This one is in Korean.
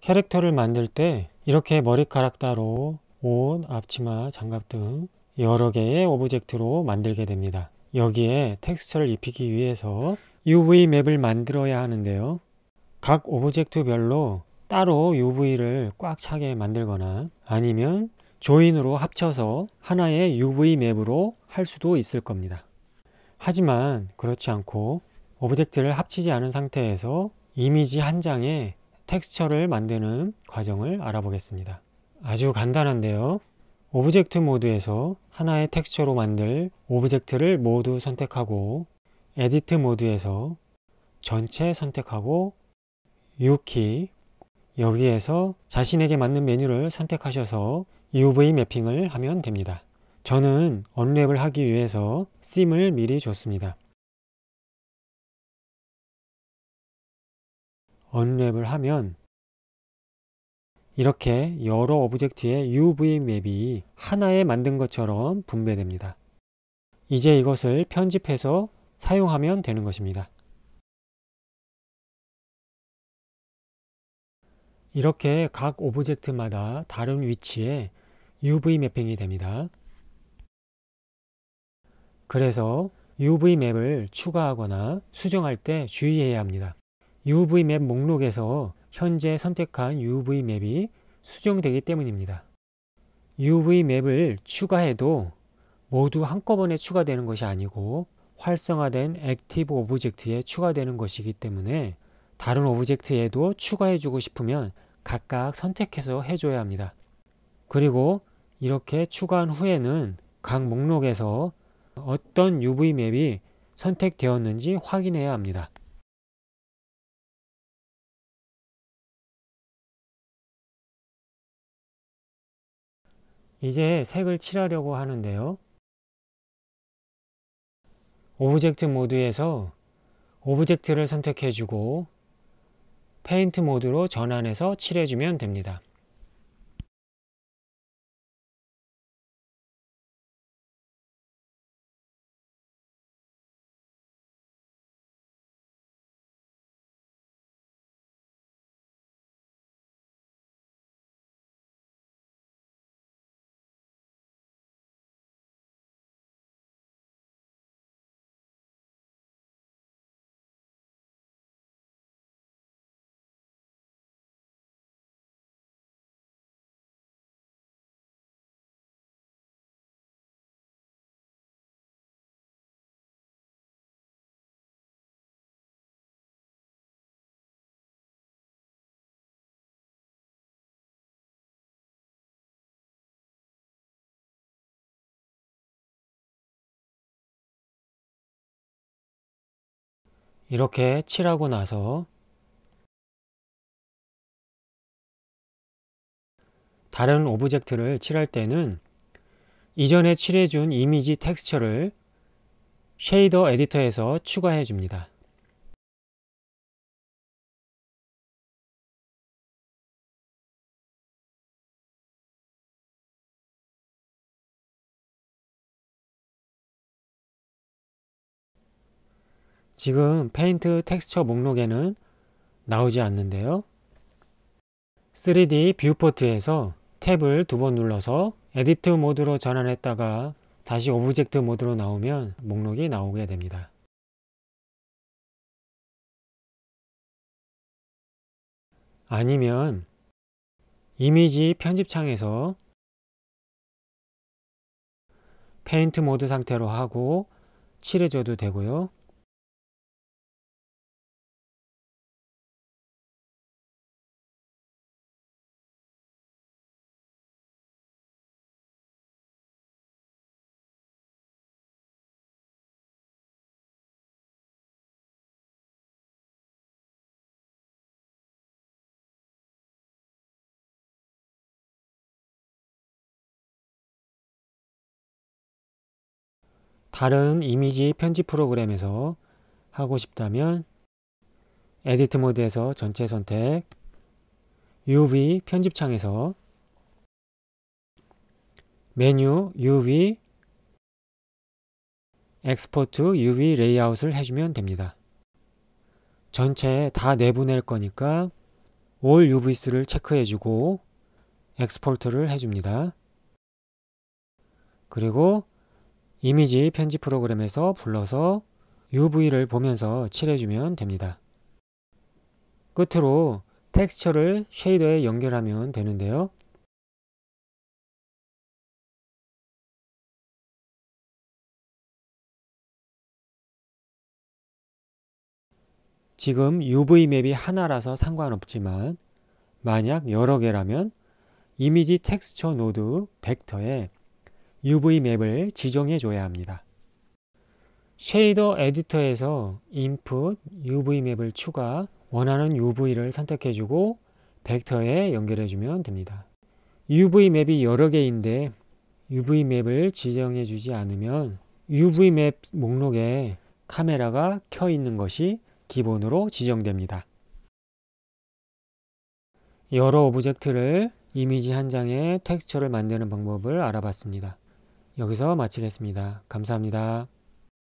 캐릭터를 만들 때 이렇게 머리카락 따로 옷, 앞치마, 장갑 등 여러 개의 오브젝트로 만들게 됩니다. 여기에 텍스처를 입히기 위해서 UV 맵을 만들어야 하는데요. 각 오브젝트별로 따로 UV를 꽉 차게 만들거나 아니면 조인으로 합쳐서 하나의 UV 맵으로 할 수도 있을 겁니다. 하지만 그렇지 않고 오브젝트를 합치지 않은 상태에서 이미지 한 장에 텍스처를 만드는 과정을 알아보겠습니다. 아주 간단한데요. 오브젝트 모드에서 하나의 텍스처로 만들 오브젝트를 모두 선택하고 에디트 모드에서 전체 선택하고 U키 여기에서 자신에게 맞는 메뉴를 선택하셔서 UV 매핑을 하면 됩니다. 저는 언랩을 하기 위해서 씀을 미리 줬습니다. 언랩을 하면 이렇게 여러 오브젝트의 UV 맵이 하나에 만든 것처럼 분배됩니다. 이제 이것을 편집해서 사용하면 되는 것입니다. 이렇게 각 오브젝트마다 다른 위치에 UV 매핑이 됩니다. 그래서 UV 맵을 추가하거나 수정할 때 주의해야 합니다. UV 맵 목록에서 현재 선택한 UV 맵이 수정되기 때문입니다. UV 맵을 추가해도 모두 한꺼번에 추가되는 것이 아니고 활성화된 액티브 오브젝트에 추가되는 것이기 때문에 다른 오브젝트에도 추가해주고 싶으면 각각 선택해서 해줘야 합니다. 그리고 이렇게 추가한 후에는 각 목록에서 어떤 UV 맵이 선택되었는지 확인해야 합니다. 이제 색을 칠하려고 하는데요. 오브젝트 모드에서 오브젝트를 선택해주고 페인트 모드로 전환해서 칠해주면 됩니다. 이렇게 칠하고 나서 다른 오브젝트를 칠할 때는 이전에 칠해준 이미지 텍스처를 쉐이더 에디터에서 추가해 줍니다. 지금 페인트 텍스처 목록에는 나오지 않는데요. 3D 뷰포트에서 탭을 두 번 눌러서 에디트 모드로 전환했다가 다시 오브젝트 모드로 나오면 목록이 나오게 됩니다. 아니면 이미지 편집창에서 페인트 모드 상태로 하고 칠해줘도 되고요. 다른 이미지 편집 프로그램에서 하고 싶다면 에디트 모드에서 전체 선택, UV 편집창에서 메뉴 UV 엑스포트 UV 레이아웃을 해주면 됩니다. 전체 다 내보낼 거니까 올 UV수를 체크해주고 엑스포트를 해줍니다. 그리고 이미지 편집 프로그램에서 불러서 UV를 보면서 칠해주면 됩니다. 끝으로 텍스처를 쉐이더에 연결하면 되는데요. 지금 UV 맵이 하나라서 상관없지만 만약 여러 개라면 이미지 텍스처 노드 벡터에 UV 맵을 지정해 줘야 합니다. 쉐이더 에디터에서 인풋 UV 맵을 추가 원하는 UV를 선택해 주고 벡터에 연결해 주면 됩니다. UV 맵이 여러 개인데 UV 맵을 지정해 주지 않으면 UV 맵 목록에 카메라가 켜 있는 것이 기본으로 지정됩니다. 여러 오브젝트를 이미지 한 장의 텍스처를 만드는 방법을 알아봤습니다. 여기서 마치겠습니다. 감사합니다.